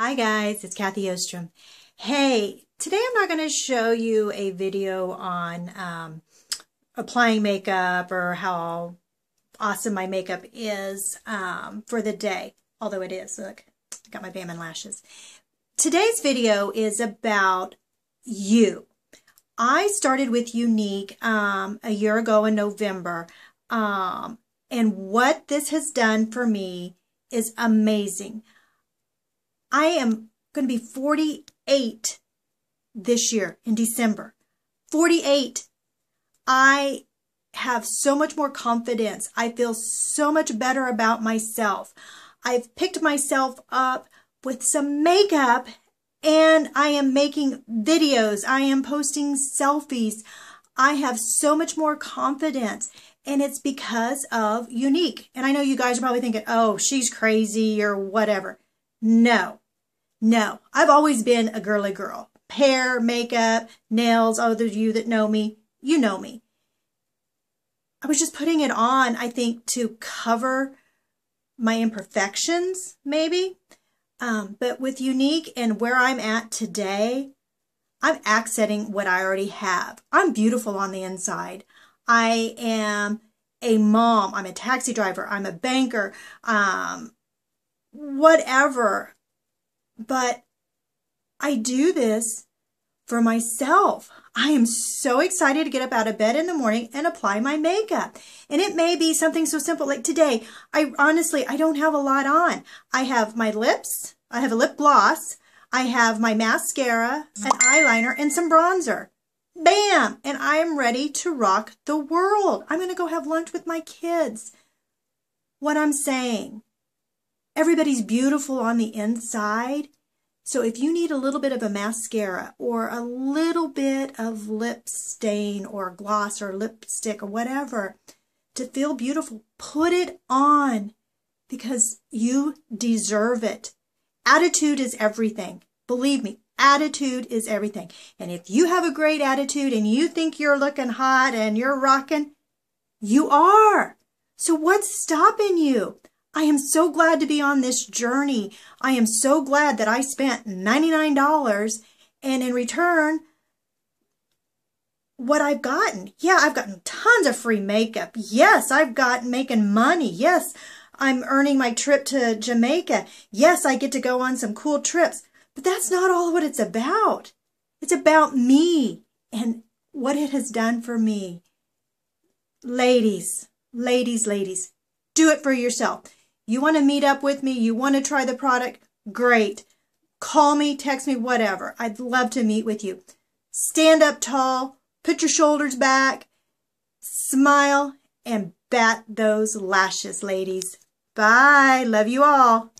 Hi guys, it's Kathy Ostrom. Hey, today I'm not going to show you a video on um, applying makeup or how awesome my makeup is um, for the day, although it is. Look, I got my Baman Lashes. Today's video is about you. I started with Unique um, a year ago in November, um, and what this has done for me is amazing. I am going to be 48 this year in December. 48. I have so much more confidence. I feel so much better about myself. I've picked myself up with some makeup and I am making videos. I am posting selfies. I have so much more confidence and it's because of unique. And I know you guys are probably thinking, oh, she's crazy or whatever. No, no. I've always been a girly girl. Hair, makeup, nails. Oh, those of you that know me, you know me. I was just putting it on, I think, to cover my imperfections, maybe. Um, but with Unique and where I'm at today, I'm accenting what I already have. I'm beautiful on the inside. I am a mom. I'm a taxi driver. I'm a banker. Um, whatever. But I do this for myself. I am so excited to get up out of bed in the morning and apply my makeup. And it may be something so simple like today. I honestly, I don't have a lot on. I have my lips. I have a lip gloss. I have my mascara, an eyeliner, and some bronzer. Bam! And I am ready to rock the world. I'm going to go have lunch with my kids. What I'm saying Everybody's beautiful on the inside. So if you need a little bit of a mascara or a little bit of lip stain or gloss or lipstick or whatever to feel beautiful, put it on because you deserve it. Attitude is everything. Believe me, attitude is everything. And if you have a great attitude and you think you're looking hot and you're rocking, you are. So what's stopping you? I am so glad to be on this journey. I am so glad that I spent $99 and in return, what I've gotten. Yeah, I've gotten tons of free makeup. Yes, I've got making money. Yes, I'm earning my trip to Jamaica. Yes, I get to go on some cool trips. But that's not all what it's about. It's about me and what it has done for me. Ladies, ladies, ladies, do it for yourself. You want to meet up with me? You want to try the product? Great. Call me, text me, whatever. I'd love to meet with you. Stand up tall, put your shoulders back, smile, and bat those lashes, ladies. Bye. Love you all.